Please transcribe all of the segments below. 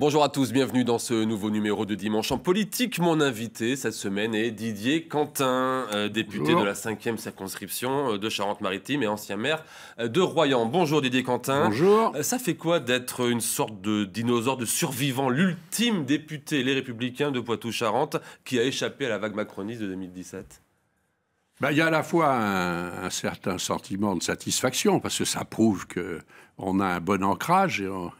Bonjour à tous, bienvenue dans ce nouveau numéro de Dimanche en politique. Mon invité cette semaine est Didier Quentin, euh, député de la 5e circonscription euh, de Charente-Maritime et ancien maire euh, de Royan. Bonjour Didier Quentin. Bonjour. Ça fait quoi d'être une sorte de dinosaure, de survivant, l'ultime député Les Républicains de poitou charente qui a échappé à la vague macroniste de 2017 ben, il y a à la fois un, certain sentiment de satisfaction parce que ça prouve que on a un bon ancrage et on,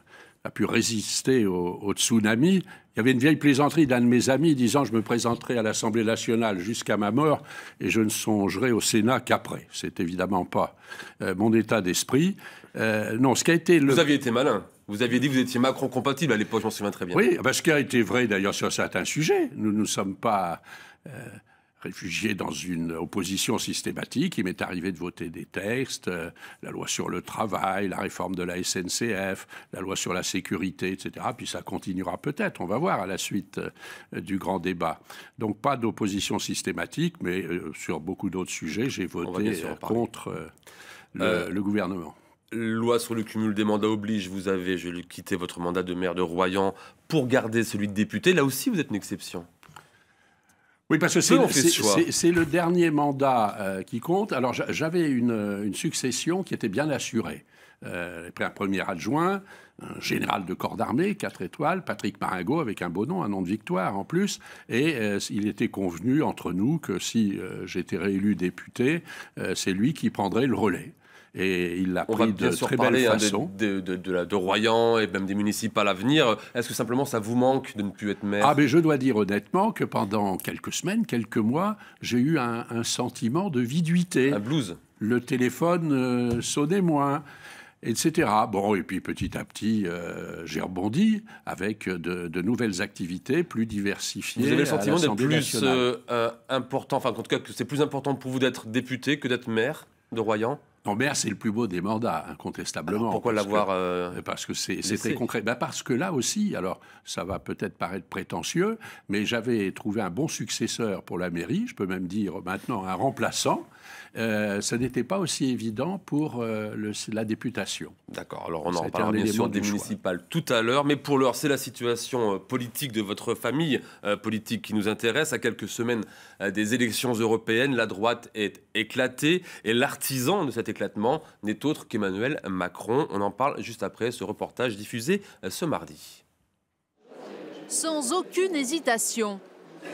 a pu résister au, tsunami. Il y avait une vieille plaisanterie d'un de mes amis disant Je me présenterai à l'Assemblée nationale jusqu'à ma mort et je ne songerai au Sénat qu'après. C'est évidemment pas euh, mon état d'esprit. Euh, non, ce qui a été le... Vous aviez été malin. Vous aviez dit que vous étiez Macron compatible à l'époque, je m'en souviens très bien. Oui, ce qui a été vrai d'ailleurs sur certains sujets. Nous ne sommes pas. Euh, réfugié dans une opposition systématique. Il m'est arrivé de voter des textes, euh, la loi sur le travail, la réforme de la SNCF, la loi sur la sécurité, etc. Puis ça continuera peut-être, on va voir à la suite euh, du grand débat. Donc pas d'opposition systématique, mais euh, sur beaucoup d'autres sujets, j'ai voté contre le, gouvernement loi sur le cumul des mandats oblige, vous avez, je quitté, votre mandat de maire de Royan pour garder celui de député. Là aussi, vous êtes une exception. Oui, parce que c'est le, dernier mandat euh, qui compte. Alors j'avais une, succession qui était bien assurée. Euh, un premier adjoint, un général de corps d'armée, quatre étoiles, Patrick Maringo, avec un beau nom, un nom de victoire en plus. Et euh, il était convenu entre nous que si euh, j'étais réélu député, c'est lui qui prendrait le relais et il l'a pris de très belle hein, de, de, de, Royan et même des municipales à venir. Est-ce que simplement ça vous manque de ne plus être maire Ah, mais je dois dire honnêtement que pendant quelques semaines, quelques mois, j'ai eu un, sentiment de viduité. La blues. Le téléphone euh, sonnait moins etc. Bon, et puis petit à petit, euh, j'ai rebondi avec de, nouvelles activités plus diversifiées. Vous avez le sentiment plus euh, important, enfin, en tout cas, que c'est plus important pour vous d'être député que d'être maire de Royan mer, c'est le plus beau des mandats, incontestablement. pourquoi l'avoir euh, Parce que c'est très concret. Bah, parce que là aussi, alors ça va peut-être paraître prétentieux, mais j'avais trouvé un bon successeur pour la mairie, je peux même dire maintenant un remplaçant, euh, ce n'était pas aussi évident pour euh, la députation. D'accord, alors on en reparlera bien sûr des municipales tout à l'heure, mais pour l'heure, c'est la situation euh, politique de votre famille politique qui nous intéresse. À quelques semaines des élections européennes, la droite est éclatée et l'artisan de cet éclatement n'est autre qu'Emmanuel Macron. On en parle juste après ce reportage diffusé ce mardi. Sans aucune hésitation,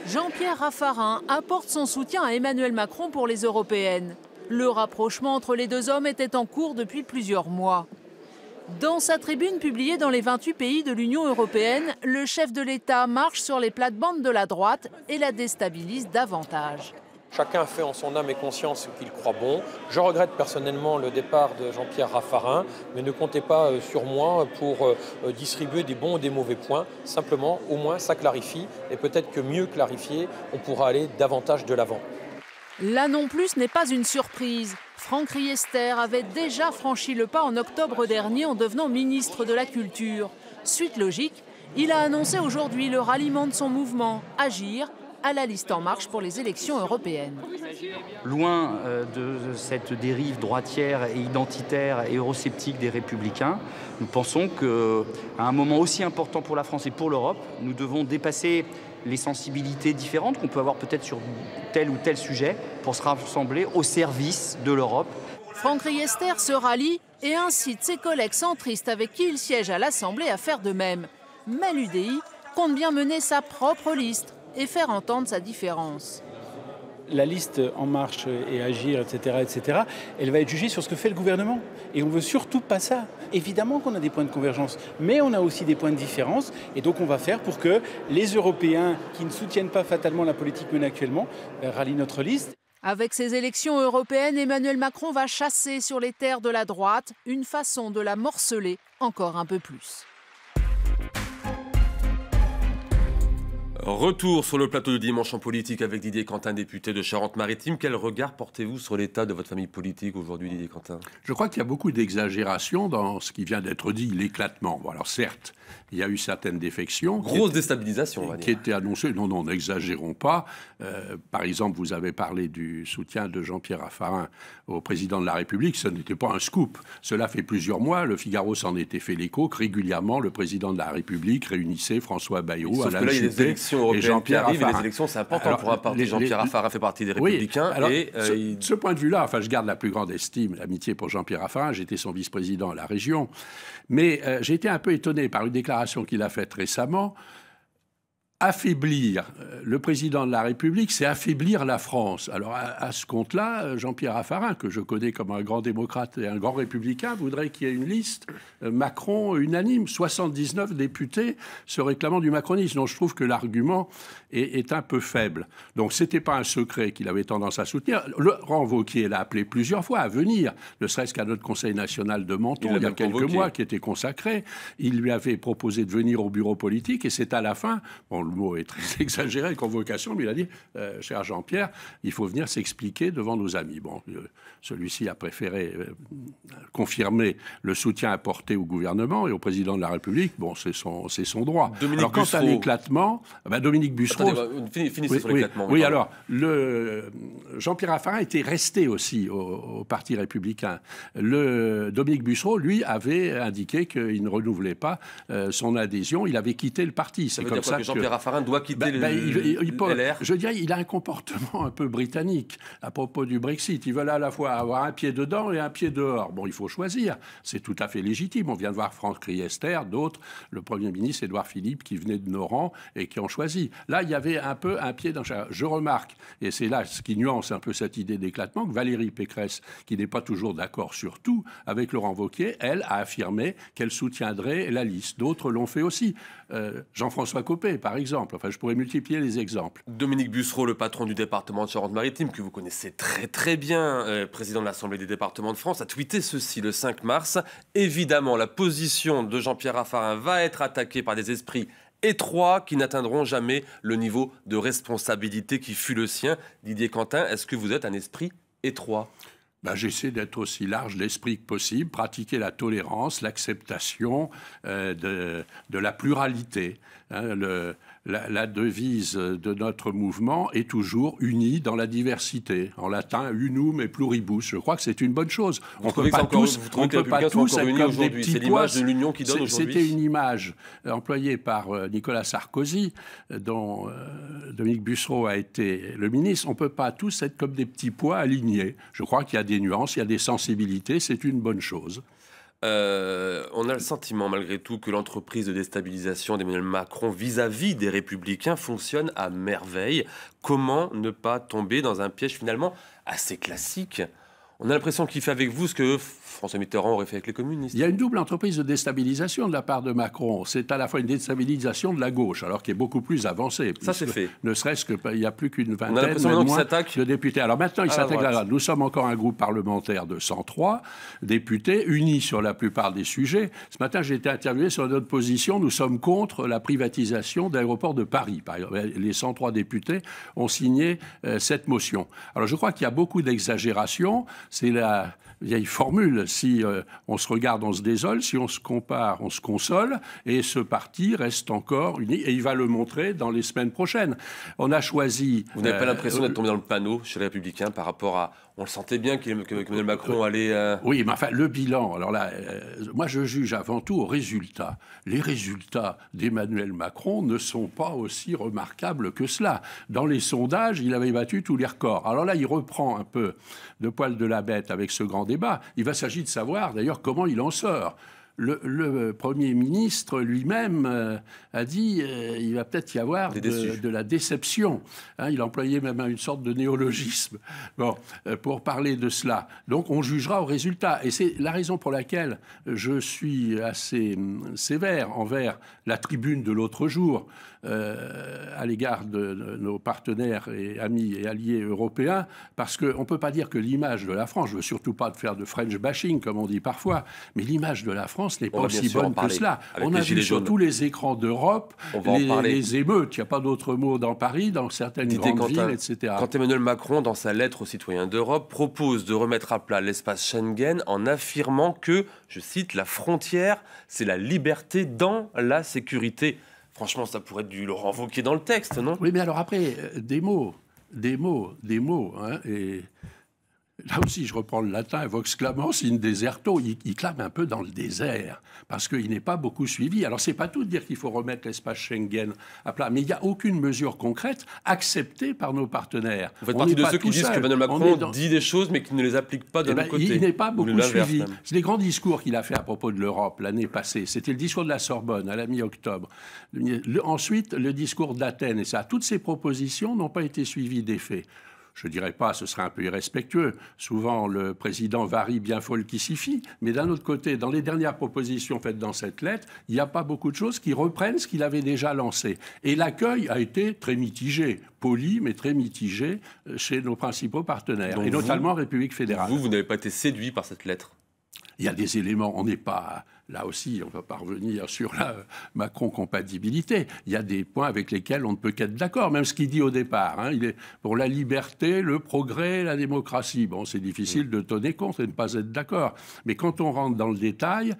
Jean-Pierre Raffarin apporte son soutien à Emmanuel Macron pour les européennes. Le rapprochement entre les deux hommes était en cours depuis plusieurs mois. Dans sa tribune publiée dans les 28 pays de l'Union européenne, le chef de l'État marche sur les plates-bandes de la droite et la déstabilise davantage. Chacun fait en son âme et conscience ce qu'il croit bon. Je regrette personnellement le départ de Jean-Pierre Raffarin, mais ne comptez pas euh, sur moi pour euh, euh, distribuer des bons ou des mauvais points. Simplement, au moins, ça clarifie, et peut-être que mieux clarifié, on pourra aller davantage de l'avant. Là non plus, n'est pas une surprise. Franck Riester avait déjà franchi le pas en octobre dernier en devenant ministre de la Culture. Suite logique, il a annoncé aujourd'hui le ralliement de son mouvement Agir à la liste En Marche pour les élections européennes. Loin euh, de cette dérive droitière et identitaire et eurosceptique des républicains, nous pensons qu'à un moment aussi important pour la France et pour l'Europe, nous devons dépasser les sensibilités différentes qu'on peut avoir peut-être sur tel ou tel sujet pour se rassembler au service de l'Europe. Franck Riester se rallie et incite ses collègues centristes avec qui il siège à l'Assemblée à faire de même. Mais l'UDI compte bien mener sa propre liste et faire entendre sa différence la liste En Marche et Agir, etc., etc., elle va être jugée sur ce que fait le gouvernement. Et on ne veut surtout pas ça. Évidemment qu'on a des points de convergence, mais on a aussi des points de différence. Et donc on va faire pour que les Européens qui ne soutiennent pas fatalement la politique menée actuellement euh, rallient notre liste. Avec ces élections européennes, Emmanuel Macron va chasser sur les terres de la droite une façon de la morceler encore un peu plus. Retour sur le plateau de Dimanche en politique avec Didier Quentin, député de Charente-Maritime. Quel regard portez-vous sur l'état de votre famille politique aujourd'hui, Didier Quentin Je crois qu'il y a beaucoup d'exagération dans ce qui vient d'être dit, l'éclatement. alors certes, il y a eu certaines défections. Grosse déstabilisation, Qui était annoncée. Non, non, n'exagérons pas. Euh, par exemple, vous avez parlé du soutien de Jean-Pierre Raffarin au président de la République. Ce n'était pas un scoop. Cela fait plusieurs mois. Le Figaro s'en était fait l'écho. Régulièrement, le président de la République réunissait François Bayrou, à la que élections européennes qui les élections, c'est important pour un parti. Jean-Pierre Raffarin fait partie des Républicains. alors, et, ce, point de vue-là, enfin, je garde la plus grande estime, l'amitié pour Jean-Pierre Raffarin. J'étais son vice-président à la région. Mais euh, j'ai été un peu étonné par une déclaration qu'il a faite récemment affaiblir euh, le président de la République, c'est affaiblir la France. Alors à, ce compte-là, euh, Jean-Pierre Raffarin, que je connais comme un grand démocrate et un grand républicain, voudrait qu'il y ait une liste euh, Macron unanime, 79 députés se réclamant du macronisme. Donc je trouve que l'argument est, un peu faible. Donc c'était pas un secret qu'il avait tendance à soutenir. Laurent Wauquiez l'a appelé plusieurs fois à venir, ne serait-ce qu'à notre Conseil national de Menton, il, y a quelques mois, qui était consacré. Il lui avait proposé de venir au bureau politique et c'est à la fin le mot est très exagéré, convocation, mais il a dit, euh, cher Jean-Pierre, il faut venir s'expliquer devant nos amis. Bon, euh, celui-ci a préféré euh, confirmer le soutien apporté au gouvernement et au président de la République. Bon, c'est son, c'est son droit. alors, quant à l'éclatement, Dominique Bussereau... Attendez, oui, sur l'éclatement. Oui, alors, le... Jean-Pierre Raffarin était resté aussi au, Parti républicain. Le... Dominique Bussereau, lui, avait indiqué qu'il ne renouvelait pas son adhésion. Il avait quitté le parti. C'est comme ça que... Jean-Pierre doit quitter bah, bah, il, Je dirais, il a un comportement un peu britannique à propos du Brexit. Ils veulent à la fois avoir un pied dedans et un pied dehors. Bon, il faut choisir. C'est tout à fait légitime. On vient de voir Franck Riester, d'autres, le Premier ministre Édouard Philippe, qui venait de nos et qui ont choisi. Là, il y avait un peu un pied dans Je remarque, et c'est là ce qui nuance un peu cette idée d'éclatement, que Valérie Pécresse, qui n'est pas toujours d'accord sur tout, avec Laurent Wauquiez, elle a affirmé qu'elle soutiendrait la liste. D'autres l'ont fait aussi. Euh, Jean-François Copé, par exemple Enfin, je pourrais multiplier les exemples. Dominique Bussereau, le patron du département de Charente-Maritime, que vous connaissez très très bien, euh, président de l'Assemblée des départements de France, a tweeté ceci le 5 mars. Évidemment, la position de Jean-Pierre Raffarin va être attaquée par des esprits étroits qui n'atteindront jamais le niveau de responsabilité qui fut le sien. Didier Quentin, est-ce que vous êtes un esprit étroit bah, j'essaie d'être aussi large d'esprit que possible, pratiquer la tolérance, l'acceptation euh, de, la pluralité. Hein, le, la, devise de notre mouvement est toujours unie dans la diversité. En latin, unum et pluribus. Je crois que c'est une bonne chose. on ne peut pas tous, on tous être comme des petits pois. de C'était une image employée par euh, Nicolas Sarkozy, euh, dont euh, Dominique Bussereau a été le ministre. On ne peut pas tous être comme des petits pois alignés. Je crois qu'il y a des nuances, il y a des sensibilités. C'est une bonne chose. Euh, on a le sentiment malgré tout que l'entreprise de déstabilisation d'Emmanuel Macron vis à -vis des républicains fonctionne à merveille. Comment ne pas tomber dans un piège finalement assez classique on a l'impression qu'il fait avec vous ce que François Mitterrand aurait fait avec les communistes. Il y a une double entreprise de déstabilisation de la part de Macron. C'est à la fois une déstabilisation de la gauche, alors qui est beaucoup plus avancée. Ça, c'est fait. Ne serait-ce qu'il n'y a plus qu'une vingtaine de députés. Alors maintenant, il ah, s'attaque à la Nous sommes encore un groupe parlementaire de 103 députés, unis sur la plupart des sujets. Ce matin, j'ai été interviewé sur notre position. Nous sommes contre la privatisation d'aéroports de Paris. Par exemple, les 103 députés ont signé euh, cette motion. Alors je crois qu'il y a beaucoup d'exagération. Sí, la, une formule. Si euh, on se regarde, on se désole. Si on se compare, on se console. Et ce parti reste encore uni. Et il va le montrer dans les semaines prochaines. On a choisi. Vous n'avez pas euh, l'impression d'être euh, tombé dans le panneau chez les Républicains par rapport à. On le sentait bien Emmanuel Macron allait. Oui, mais enfin, le bilan. Alors là, moi, je juge avant tout aux résultats. Les résultats d'Emmanuel Macron ne sont pas aussi remarquables que cela. Dans les sondages, il avait battu tous les records. Alors là, il reprend un peu de poil de la bête avec ce grand débat. Il va s'agir de savoir d'ailleurs comment il en sort. Le, Premier ministre lui-même euh, a dit qu'il euh, il va peut-être y avoir de, la déception. Hein, il employait même une sorte de néologisme bon, euh, pour parler de cela. Donc on jugera au résultat. Et c'est la raison pour laquelle je suis assez hum, sévère envers la tribune de l'autre jour euh, à l'égard de, nos partenaires et amis et alliés européens, parce qu'on ne peut pas dire que l'image de la France, je veux surtout pas faire de French bashing, comme on dit parfois, mais l'image de la France n'est pas aussi bonne que cela. On a vu sur tous les écrans d'Europe les, les, émeutes, il n'y a pas d'autre mot dans Paris, dans certaines grandes villes, etc. Quand Emmanuel Macron, dans sa lettre aux citoyens d'Europe, propose de remettre à plat l'espace Schengen en affirmant que, je cite, la frontière, c'est la liberté dans la sécurité. Franchement, ça pourrait être du Laurent Wauquiez dans le texte, non Oui, mais alors après, euh, des mots, des mots, des mots. Hein, et Là aussi, je reprends le latin, vox clamans in deserto. Il, clame un peu dans le désert, parce qu'il n'est pas beaucoup suivi. Alors, c'est pas tout de dire qu'il faut remettre l'espace Schengen à plat, mais il n'y a aucune mesure concrète acceptée par nos partenaires. Vous faites partie de ceux qui disent que Emmanuel Macron dit des choses, mais qui ne les applique pas de eh ben, côté. Il n'est pas beaucoup suivi. C'est Les grands discours qu'il a fait à propos de l'Europe l'année passée, c'était le discours de la Sorbonne à la mi-octobre. ensuite, le discours d'Athènes, et ça, toutes ces propositions n'ont pas été suivies d'effet je ne dirais pas, ce serait un peu irrespectueux. Souvent, le président varie bien folle qui s'y fie. Mais d'un autre côté, dans les dernières propositions faites dans cette lettre, il n'y a pas beaucoup de choses qui reprennent ce qu'il avait déjà lancé. Et l'accueil a été très mitigé, poli, mais très mitigé euh, chez nos principaux partenaires, et notamment République fédérale. Vous, vous n'avez pas été séduit par cette lettre Il y a des éléments, on n'est pas Là aussi, on va parvenir sur la Macron-compatibilité. Il y a des points avec lesquels on ne peut qu'être d'accord, même ce qu'il dit au départ. Hein. il est pour la liberté, le progrès, la démocratie. Bon, c'est difficile de tenir compte et de ne pas être d'accord. Mais quand on rentre dans le détail,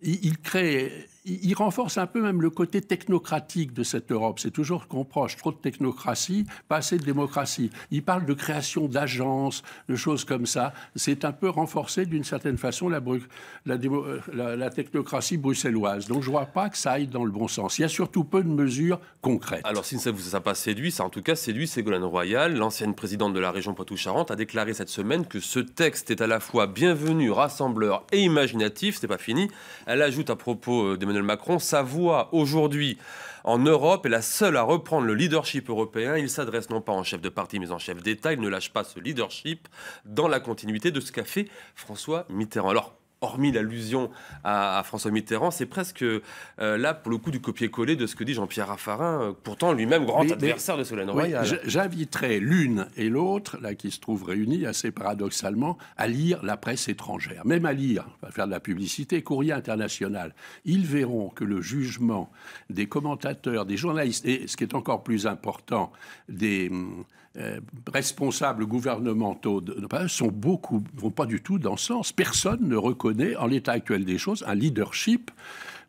il crée il renforce un peu même le côté technocratique de cette Europe. C'est toujours qu'on proche, trop de technocratie, pas assez de démocratie. Il parle de création d'agences, de choses comme ça. C'est un peu renforcé d'une certaine façon la, euh, la, la, technocratie bruxelloise. Donc je ne vois pas que ça aille dans le bon sens. Il y a surtout peu de mesures concrètes. Alors si ça ne vous a pas séduit, ça en tout cas séduit Ségolène Royal, l'ancienne présidente de la région Poitou-Charentes, a déclaré cette semaine que ce texte est à la fois bienvenu, rassembleur et imaginatif. C'est pas fini. Elle ajoute à propos euh, d'Emmanuel Macron, sa voix aujourd'hui en Europe est la seule à reprendre le leadership européen. Il s'adresse non pas en chef de parti, mais en chef d'État. Il ne lâche pas ce leadership dans la continuité de ce qu'a fait François Mitterrand. Alors, hormis l'allusion à, François Mitterrand, c'est presque euh, là, pour le coup, du copier-coller de ce que dit Jean-Pierre Raffarin, euh, pourtant lui-même grand adversaire de Solène oui, J'inviterai l'une et l'autre, là, qui se trouvent réunies assez paradoxalement, à lire la presse étrangère, même à lire, à faire de la publicité, courrier international. Ils verront que le jugement des commentateurs, des journalistes, et ce qui est encore plus important, des. Hum, euh, responsables gouvernementaux de, sont beaucoup, vont pas du tout dans ce sens. Personne ne reconnaît, en l'état actuel des choses, un leadership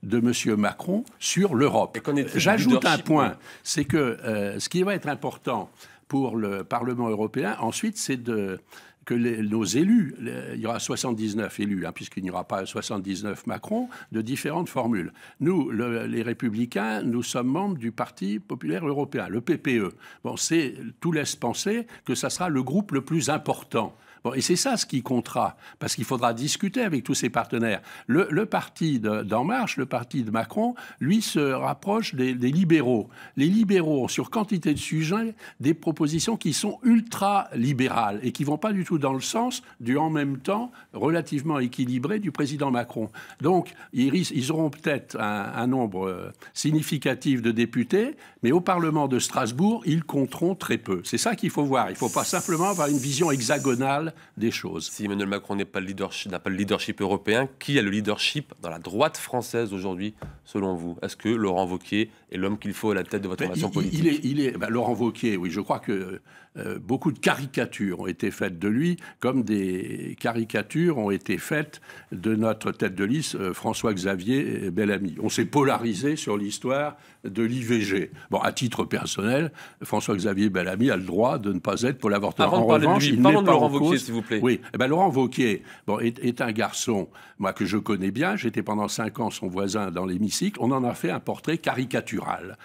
de M. Macron sur l'Europe. J'ajoute un point, c'est que euh, ce qui va être important pour le Parlement européen, ensuite, c'est de que nos élus, il y aura 79 élus, hein, puisqu'il n'y aura pas 79 Macron, de différentes formules. Nous, les Républicains, nous sommes membres du Parti populaire européen, le PPE. Bon, c'est tout laisse penser que ça sera le groupe le plus important et c'est ça ce qui comptera, parce qu'il faudra discuter avec tous ses partenaires. Le, parti d'En Marche, le parti de Macron, lui se rapproche des, libéraux. Les libéraux ont sur quantité de sujets des propositions qui sont ultra libérales et qui vont pas du tout dans le sens du en même temps relativement équilibré du président Macron. Donc, ils, ils auront peut-être un, un nombre euh, significatif de députés, mais au Parlement de Strasbourg, ils compteront très peu. C'est ça qu'il faut voir. Il ne faut pas simplement avoir une vision hexagonale des choses. Si Emmanuel Macron n'a pas, le leadership européen, qui a le leadership dans la droite française aujourd'hui, selon vous Est-ce que Laurent Vauquier est l'homme qu'il faut à la tête de votre nation politique Il est, ben, Laurent Vauquier, oui, je crois que euh, beaucoup de caricatures ont été faites de lui, comme des caricatures ont été faites de notre tête de liste euh, François-Xavier euh, Bellamy. On s'est polarisé sur l'histoire de l'IVG. Bon, à titre personnel, François-Xavier Bellamy a le droit de ne pas être pour l'avortement. revanche, lui, parlons de Laurent Wauquiez, s'il vous plaît. Oui, eh ben, Laurent Wauquiez bon, est, un garçon, moi, que je connais bien. J'étais pendant cinq ans son voisin dans l'hémicycle. On en a fait un portrait caricatural.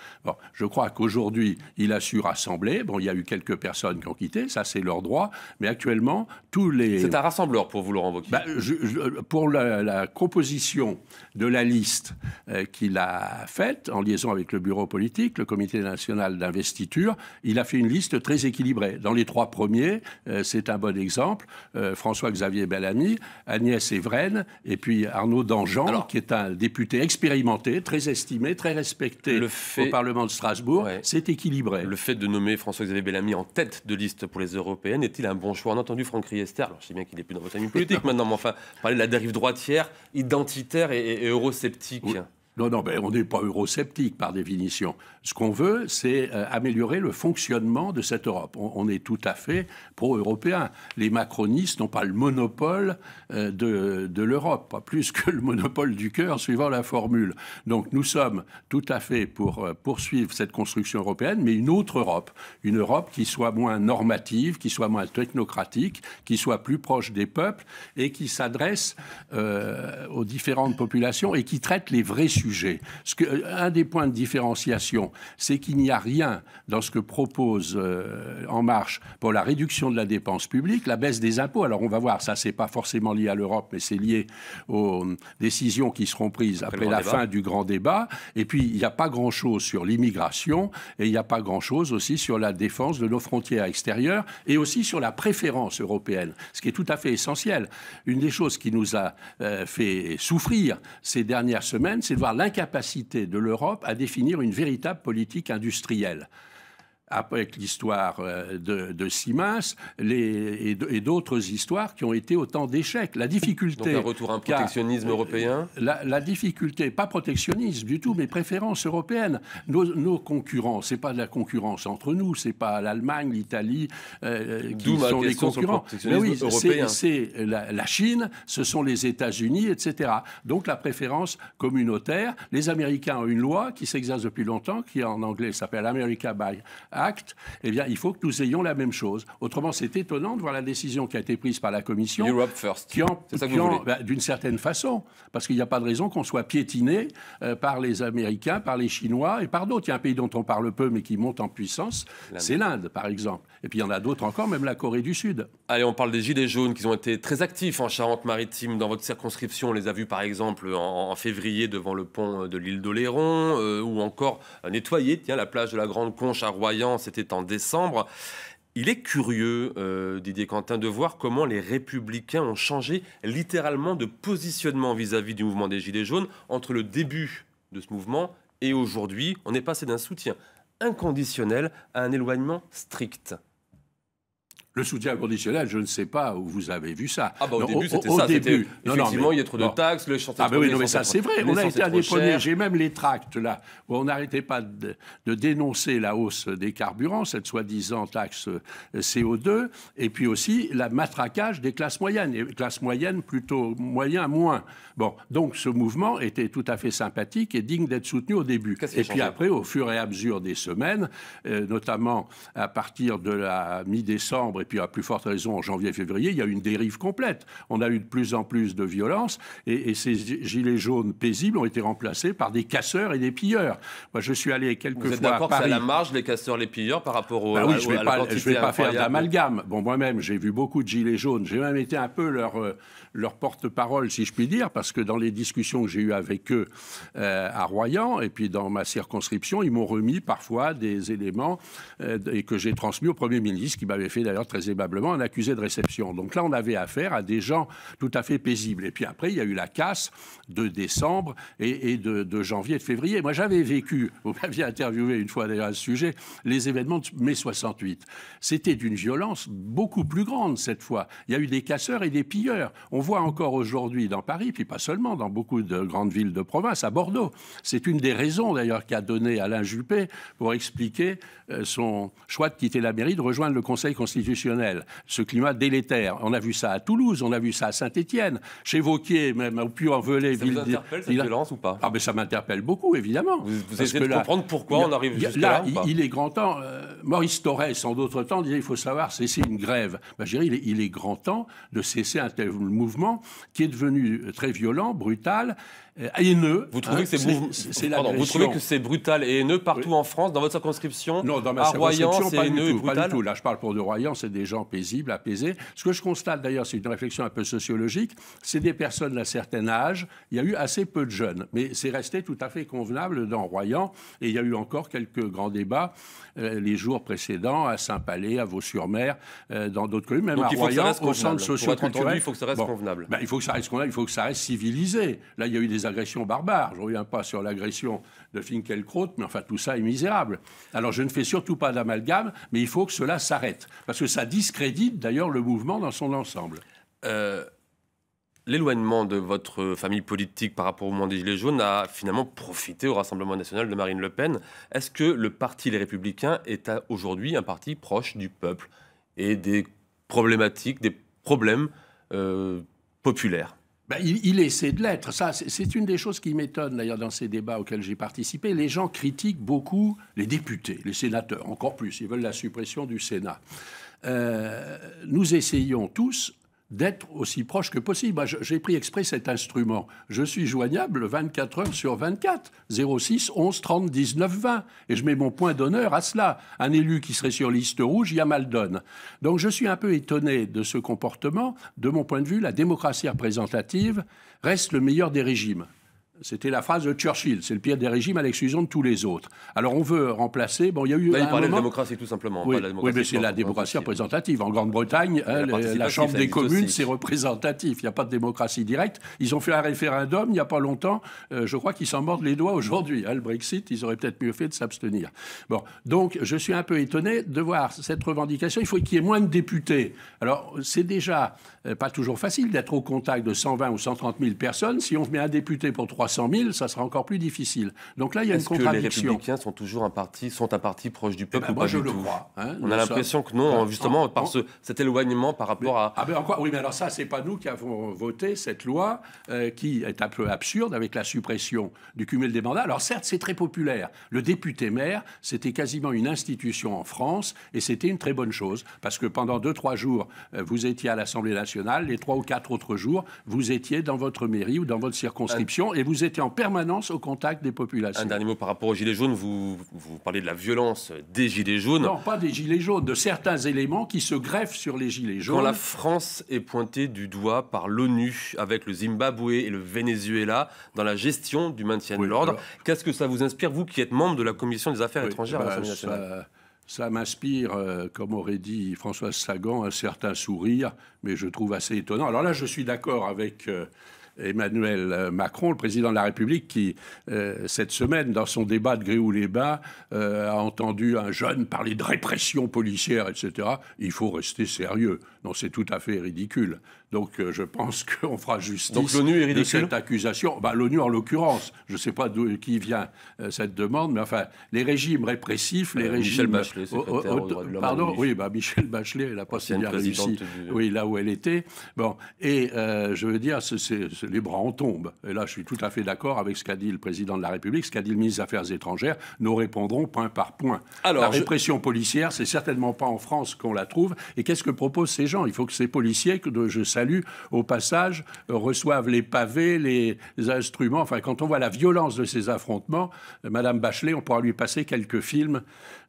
je crois qu'aujourd'hui, il a su rassembler. Bon, il y a eu quelques personnes qui ont quitté, ça c'est leur droit, mais actuellement, tous les... C'est un rassembleur pour vous, le Wauquiez bah, Pour la, composition de la liste euh, qu'il a faite, en liaison avec le bureau politique, le comité national d'investiture, il a fait une liste très équilibrée. Dans les trois premiers, euh, c'est un bon exemple, euh, François-Xavier Bellamy, Agnès Evren, et puis Arnaud Dangean, qui est un député expérimenté, très estimé, très respecté au Parlement de Strasbourg. C'est équilibré. Le fait de nommer François-Xavier Bellamy en tête de liste pour les européennes est-il un bon choix On a entendu Franck Riester, alors je sais bien qu'il n'est plus dans votre ami politique maintenant, mais enfin, parler de la dérive droitière, identitaire et, eurosceptique. Non, non, mais on n'est pas eurosceptique par définition. Ce qu'on veut, c'est euh, améliorer le fonctionnement de cette Europe. On, est tout à fait pro européens Les macronistes n'ont pas le monopole euh, de, l'Europe, pas plus que le monopole du cœur, suivant la formule. Donc nous sommes tout à fait pour euh, poursuivre cette construction européenne, mais une autre Europe. Une Europe qui soit moins normative, qui soit moins technocratique, qui soit plus proche des peuples et qui s'adresse aux différentes populations et qui traite les vrais sujets. Ce un des points de différenciation c'est qu'il n'y a rien dans ce que propose euh, En Marche pour la réduction de la dépense publique, la baisse des impôts. Alors on va voir, ça c'est pas forcément lié à l'Europe, mais c'est lié aux hum, décisions qui seront prises après, la fin du grand débat. Et puis il n'y a pas grand-chose sur l'immigration et il n'y a pas grand-chose aussi sur la défense de nos frontières extérieures et aussi sur la préférence européenne, ce qui est tout à fait essentiel. Une des choses qui nous a euh, fait souffrir ces dernières semaines, c'est de voir l'incapacité de l'Europe à définir une véritable politique industrielle avec l'histoire euh, de, de, Simas les, et d'autres histoires qui ont été autant d'échecs. La difficulté. Donc un retour à un protectionnisme euh, européen la, difficulté, pas protectionnisme du tout, mais préférence européenne. Nos, nos concurrents, c'est pas de la concurrence entre nous, c'est pas l'Allemagne, l'Italie euh, qui sont les concurrents. mais oui, c'est la, la Chine, ce sont les États-Unis, etc. Donc la préférence communautaire. Les Américains ont une loi qui s'exerce depuis longtemps, qui en anglais s'appelle America by eh bien, il faut que nous ayons la même chose. Autrement, c'est étonnant de voir la décision qui a été prise par la Commission. Europe first. voulez bah, D'une certaine façon, parce qu'il n'y a pas de raison qu'on soit piétiné euh, par les Américains, par les Chinois et par d'autres. Il y a un pays dont on parle peu mais qui monte en puissance, c'est l'Inde, par exemple. Et puis il y en a d'autres encore, même la Corée du Sud. Allez, on parle des Gilets jaunes qui ont été très actifs en Charente-Maritime. Dans votre circonscription, on les a vus par exemple en, février devant le pont de l'île d'Oléron euh, ou encore nettoyer tiens, la plage de la Grande Conche à Royan c'était en décembre. Il est curieux, euh, Didier Quentin, de voir comment les républicains ont changé littéralement de positionnement vis à -vis du mouvement des Gilets jaunes entre le début de ce mouvement et aujourd'hui. On est passé d'un soutien inconditionnel à un éloignement strict. Le soutien conditionnel, je ne sais pas où vous avez vu ça. Ah bah, au début, c'était ça. Début. effectivement, il y a trop de taxes, le chantier Ah oui, non, mais ça, c'est vrai. On a été J'ai même les tracts, là, où on n'arrêtait pas de, dénoncer la hausse des carburants, cette soi-disant taxe euh, CO2, et puis aussi la matraquage des classes moyennes, et classes moyennes plutôt moyen, moins. Bon, donc ce mouvement était tout à fait sympathique et digne d'être soutenu au début. Et puis après, au fur et à mesure des semaines, euh, notamment à partir de la mi-décembre et puis à plus forte raison en janvier février, il y a une dérive complète. On a eu de plus en plus de violence et, ces gilets jaunes paisibles ont été remplacés par des casseurs et des pilleurs. Moi, je suis allé quelques Vous êtes d'accord à la marge les casseurs, les pilleurs par rapport aux. Ben bah oui, je ne vais, pas, faire d'amalgame. Bon, moi-même, j'ai vu beaucoup de gilets jaunes. J'ai même été un peu leur, euh, leur porte-parole, si je puis dire, parce que dans les discussions que j'ai eues avec eux euh, à Royan et puis dans ma circonscription, ils m'ont remis parfois des éléments euh, et que j'ai transmis au Premier ministre, qui m'avait fait d'ailleurs très aimablement, un accusé de réception. Donc là, on avait affaire à des gens tout à fait paisibles. Et puis après, il y a eu la casse de décembre et, de, de, janvier et de février. Moi, j'avais vécu, vous m'aviez interviewé une fois d'ailleurs à ce sujet, les événements de mai 68. C'était d'une violence beaucoup plus grande cette fois. Il y a eu des casseurs et des pilleurs. On voit encore aujourd'hui dans Paris, puis pas seulement, dans beaucoup de grandes villes de province, à Bordeaux. C'est une des raisons d'ailleurs qu'a donné Alain Juppé pour expliquer euh, son choix de quitter la mairie, de rejoindre le Conseil constitutionnel ce climat délétère. On a vu ça à Toulouse, on a vu ça à Saint-Étienne, chez Vauquier, même au Puy-en-Velay. Ça vous interpelle cette violence ou pas Ah ça m'interpelle beaucoup, évidemment. Vous, essayez de comprendre pourquoi on arrive jusqu'à là, là il, est grand temps. Euh, Maurice Torres, en d'autres temps, disait il faut savoir cesser une grève. Ben, je il est grand temps de cesser un tel mouvement qui est devenu euh, très violent, brutal haineux. E, vous trouvez, hein, que c'est, vous que c'est brutal et haineux partout en France, dans votre circonscription Non, dans ma circonscription, e pas, du tout, Là, je parle pour de Royan, c'est des gens paisibles, apaisés. Ce que je constate d'ailleurs, c'est une réflexion un peu sociologique, c'est des personnes d'un certain âge. Il y a eu assez peu de jeunes, mais c'est resté tout à fait convenable dans Royan. Et il y a eu encore quelques grands débats euh, les jours précédents à Saint-Palais, à Vaux-sur-Mer, euh, dans d'autres communes, même à Royan, au centre socioculturel. Il faut que ça reste convenable. Ben, il faut que ça reste convenable, il faut que ça reste civilisé. Là, il y a eu des agressions barbares. Je ne reviens pas sur l'agression de Finkielkraut, mais enfin tout ça est misérable. Alors je ne fais surtout pas d'amalgame, mais il faut que cela s'arrête, parce que ça discrédite d'ailleurs le mouvement dans son ensemble. Euh, l'éloignement de votre famille politique par rapport au mouvement des Gilets jaunes a finalement profité au Rassemblement national de Marine Le Pen. Est-ce que le parti Les Républicains est aujourd'hui un parti proche du peuple et des problématiques, des problèmes euh, populaires ben, il, essaie de l'être. c'est une des choses qui m'étonne d'ailleurs dans ces débats auxquels j'ai participé. Les gens critiquent beaucoup les députés, les sénateurs, encore plus. Ils veulent la suppression du Sénat. Euh, nous essayons tous, d'être aussi proche que possible. Bah, j'ai pris exprès cet instrument. Je suis joignable 24 heures sur 24, 06 11 30 19 20. Et je mets mon point d'honneur à cela. Un élu qui serait sur liste rouge, y a mal donne. Donc je suis un peu étonné de ce comportement. De mon point de vue, la démocratie représentative reste le meilleur des régimes. C'était la phrase de Churchill. C'est le pire des régimes à l'exclusion de tous les autres. Alors on veut remplacer. Bon, il y a eu. parlait de démocratie tout simplement. Oui, mais c'est la hein, démocratie représentative. En Grande-Bretagne, hein, la, Chambre des communes, c'est représentatif. Il n'y a pas de démocratie directe. Ils ont fait un référendum il n'y a pas longtemps. Euh, je crois qu'ils s'en mordent les doigts aujourd'hui. Hein, le Brexit, ils auraient peut-être mieux fait de s'abstenir. Bon, donc je suis un peu étonné de voir cette revendication. Il faut qu'il y ait moins de députés. Alors c'est déjà euh, pas toujours facile d'être au contact de 120 ou 130 000 personnes. Si on met un député pour 300 100 000, ça sera encore plus difficile. Donc là, il y a une contradiction. Est-ce que les Républicains sont toujours un parti, sont un parti proche du eh ben, peuple je le tout. crois. Hein, on a l'impression que non, hein, justement, par cet éloignement par rapport à... Ah ben quoi? oui, mais alors ça, c'est pas nous qui avons voté cette loi euh, qui est un peu absurde avec la suppression du cumul des mandats. Alors certes, c'est très populaire. Le député-maire, c'était quasiment une institution en France et c'était une très bonne chose parce que pendant 2-3 jours, euh, vous étiez à l'Assemblée nationale, les 3 ou 4 autres jours, vous étiez dans votre mairie ou dans votre circonscription euh, et vous était étaient en permanence au contact des populations. Un dernier mot par rapport aux Gilets jaunes. Vous, vous parlez de la violence des Gilets jaunes. Non, pas des Gilets jaunes, de certains éléments qui se greffent sur les Gilets jaunes. Quand la France est pointée du doigt par l'ONU avec le Zimbabwe et le Venezuela dans la gestion du maintien de l'ordre, qu'est-ce que ça vous inspire, vous qui êtes membre de la Commission des Affaires étrangères bah, ça... m'inspire, euh, comme aurait dit Françoise Sagan, un certain sourire, mais je trouve assez étonnant. Alors là, je suis d'accord avec euh, Emmanuel euh, Macron, le président de la République, qui, euh, cette semaine, dans son débat de ou les bains euh, a entendu un jeune parler de répression policière, etc. Il faut rester sérieux. Non, c'est tout à fait ridicule. Donc euh, je pense qu'on fera justice Donc, de cette accusation. Bah, L'ONU en l'occurrence, je ne sais pas d'où qui vient euh, cette demande, mais enfin, les régimes répressifs, les euh, régimes... Michel Bachelet, Pardon, oui, bah, Michel Bachelet, elle n'a pas oui, là où elle était. Bon, et je veux dire, les bras en tombent. Et là, je suis tout à fait d'accord avec ce qu'a dit le président de la République, ce qu'a dit le ministre des Affaires étrangères. Nous répondrons point par point. Alors, la répression policière, c'est certainement pas en France qu'on la trouve. Et qu'est-ce que proposent ces gens Il faut que ces policiers, que je sais, au passage, euh, reçoivent les pavés, les, instruments. Enfin, quand on voit la violence de ces affrontements, euh, Madame Bachelet, on pourra lui passer quelques films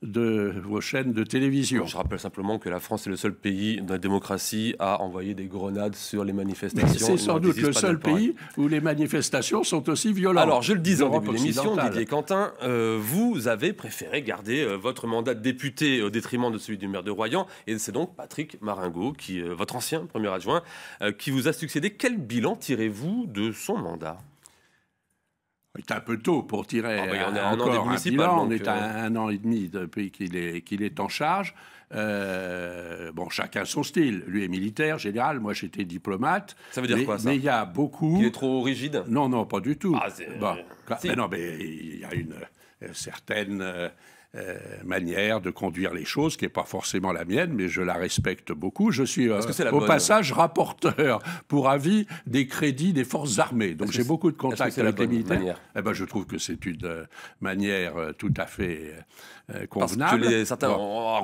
de vos chaînes de télévision. Je rappelle simplement que la France est le seul pays de la démocratie à envoyer des grenades sur les manifestations. C'est sans doute le seul pays où les manifestations sont aussi violentes. Alors, je le disais en début d'émission, Didier Quentin, euh, vous avez préféré garder euh, votre mandat de député au détriment de celui du maire de Royan, et c'est donc Patrick Maringo, qui, euh, votre ancien premier adjoint, qui vous a succédé. Quel bilan tirez-vous de son mandat c'est un peu tôt pour tirer ah, bah, encore un, bilan. on est euh, à un an et demi depuis qu'il est, qu'il est en charge. Euh, bon, chacun son style. Lui est militaire, général. Moi, j'étais diplomate. Ça veut dire quoi, ça Mais il y a beaucoup... Il est trop rigide Non, non, pas du tout. Ah, bah, euh, non, mais il y a une certaine euh, manière de conduire les choses, qui n'est pas forcément la mienne, mais je la respecte beaucoup. Je suis euh, au passage rapporteur pour avis des crédits des forces armées. Donc j'ai beaucoup de contacts avec les militaires. Eh ben, je trouve que c'est une euh, manière tout à fait convenable. Parce que certains, en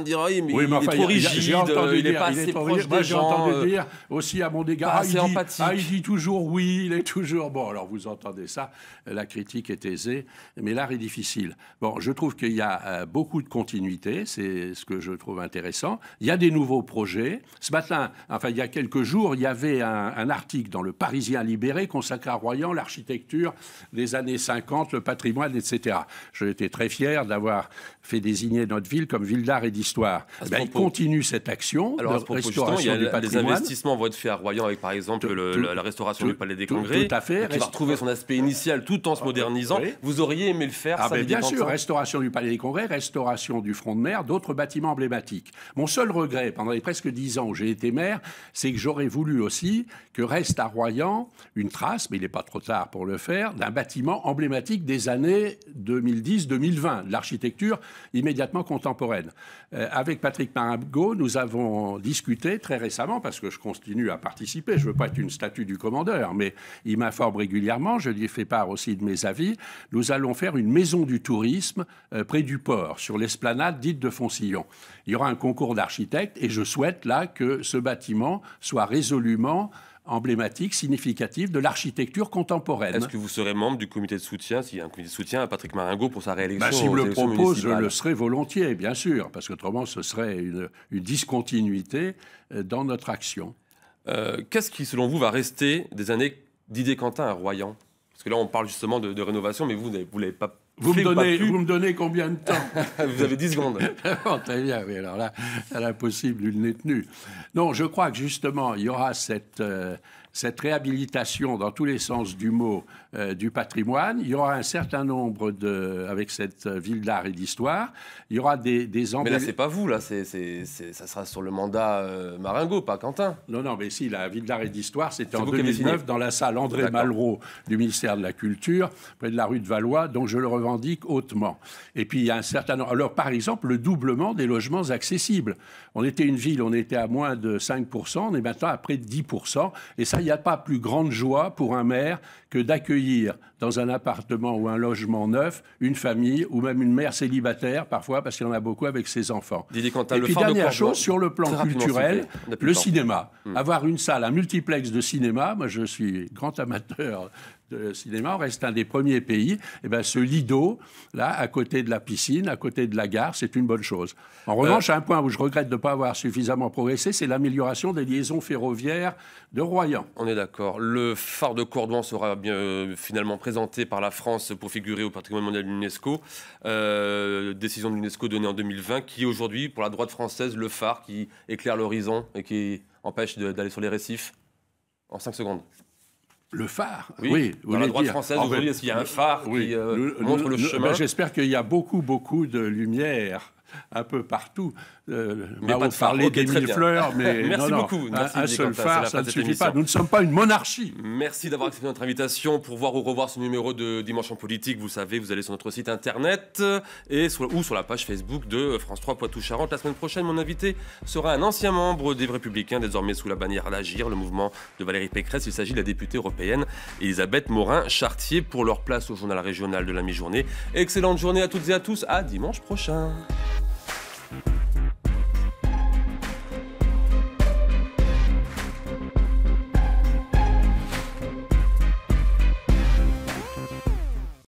dire oui, mais, il est trop rigide, il, entendu pas assez proche des j'ai entendu dire aussi à mon égard, ah, il, dit, ah, il dit toujours oui, il est toujours... Bon, alors vous entendez ça, la critique est aisée, mais l'art est difficile. Bon, je trouve qu'il y a euh, beaucoup de continuité, c'est ce que je trouve intéressant. Il y a des nouveaux projets. Ce matin, enfin, il y a quelques jours, il y avait un, article dans le Parisien Libéré consacré à Royan l'architecture des années 50, le patrimoine, etc. J'étais très fier d'avoir fait désigner notre ville comme ville d'art et d'histoire. Ben, continue cette action Alors, de à restauration il y a des investissements vont être faits à Royan avec, par exemple, la restauration du Palais des Congrès. Tout à fait. Qui va retrouver son aspect initial tout en se ah, modernisant. Vous auriez aimé le faire, ah, ça, ben, bien sûr, restauration du Palais des Congrès, restauration du Front de Mer, d'autres bâtiments emblématiques. Mon seul regret, pendant les presque dix ans où j'ai été maire, c'est que j'aurais voulu aussi que reste à Royan une trace, mais il n'est pas trop tard pour le faire, d'un bâtiment emblématique des années 2010-2020, l'architecture immédiatement contemporaine. Euh, avec Patrick Maringo, nous avons discuté très récemment, parce que je continue à participer, je ne veux pas être une statue du commandeur, mais il m'informe régulièrement, je lui fais part aussi de mes avis, nous allons faire une maison du tourisme euh, près du port, sur l'esplanade dite de Foncillon. Il y aura un concours d'architectes et je souhaite là que ce bâtiment soit résolument emblématique, significatif de l'architecture contemporaine. Est-ce que vous serez membre du comité de soutien, s'il y a un comité de soutien à Patrick Maringo pour sa réélection ben, Si je le propose, je le serai volontiers, bien sûr, parce qu'autrement ce serait une, discontinuité euh, dans notre action. Euh, qu'est-ce qui, selon vous, va rester des années d'idée Quentin à Royan Parce que là, on parle justement de, rénovation, mais vous, vous ne voulez pas vous me, donnez, combien de temps Vous avez 10 secondes. très bien, oui, alors là, à l'impossible, possible n'est tenu. Non, je crois que justement, il y aura cette, euh, cette réhabilitation dans tous les sens du mot euh, du patrimoine. Il y aura un certain nombre de, avec cette euh, ville d'art et d'histoire, il y aura des, des Mais là, c'est pas vous, là, c'est, ça sera sur le mandat euh, Maringo, pas Quentin. Non, non, mais si, la ville d'art et d'histoire, c'était en 2009 dans la salle André Malraux du ministère de la Culture, près de la rue de Valois, donc je le revendique hautement. Et puis, il y a un certain nombre. Alors, par exemple, le doublement des logements accessibles. On était une ville, on était à moins de 5%, on est maintenant à près de 10%, et ça il n'y a pas plus grande joie pour un maire que d'accueillir dans un appartement ou un logement neuf une famille ou même une mère célibataire parfois parce qu'il en a beaucoup avec ses enfants. Et puis dernière chose sur le plan culturel, le, cinéma. Hmm. Avoir une salle, un multiplex de cinéma, moi je suis grand amateur cinéma, on reste un des premiers pays, et eh ben ce lido, là, à côté de la piscine, à côté de la gare, c'est une bonne chose. En euh, revanche, un point où je regrette de ne pas avoir suffisamment progressé, c'est l'amélioration des liaisons ferroviaires de Royan. On est d'accord. Le phare de Cordouan sera bien, euh, finalement présenté par la France pour figurer au patrimoine mondial de l'UNESCO. Euh, décision de l'UNESCO donnée en 2020, qui aujourd'hui, pour la droite française, le phare qui éclaire l'horizon et qui empêche d'aller sur les récifs. En 5 secondes. Le phare, oui. oui Dans la droite française aujourd'hui, est-ce qu'il y a un phare qui euh, montre le, chemin ben, J'espère qu'il y a beaucoup, beaucoup de lumière un peu partout mais parler des mille fleurs, mais merci non, beaucoup. un, seul phare, ça ne suffit pas. Nous ne sommes pas une monarchie. Merci d'avoir accepté notre invitation. Pour voir ou revoir ce numéro de Dimanche en politique, vous savez, vous allez sur notre site internet euh, et ou sur la page Facebook de France 3 Poitou-Charentes. La semaine prochaine, mon invité sera un ancien membre des Républicains, désormais sous la bannière l'Agir, le mouvement de Valérie Pécresse. Il s'agit de la députée européenne Elisabeth Morin-Chartier pour leur place au journal régional de la mi-journée. Excellente journée à toutes et à tous. À dimanche prochain.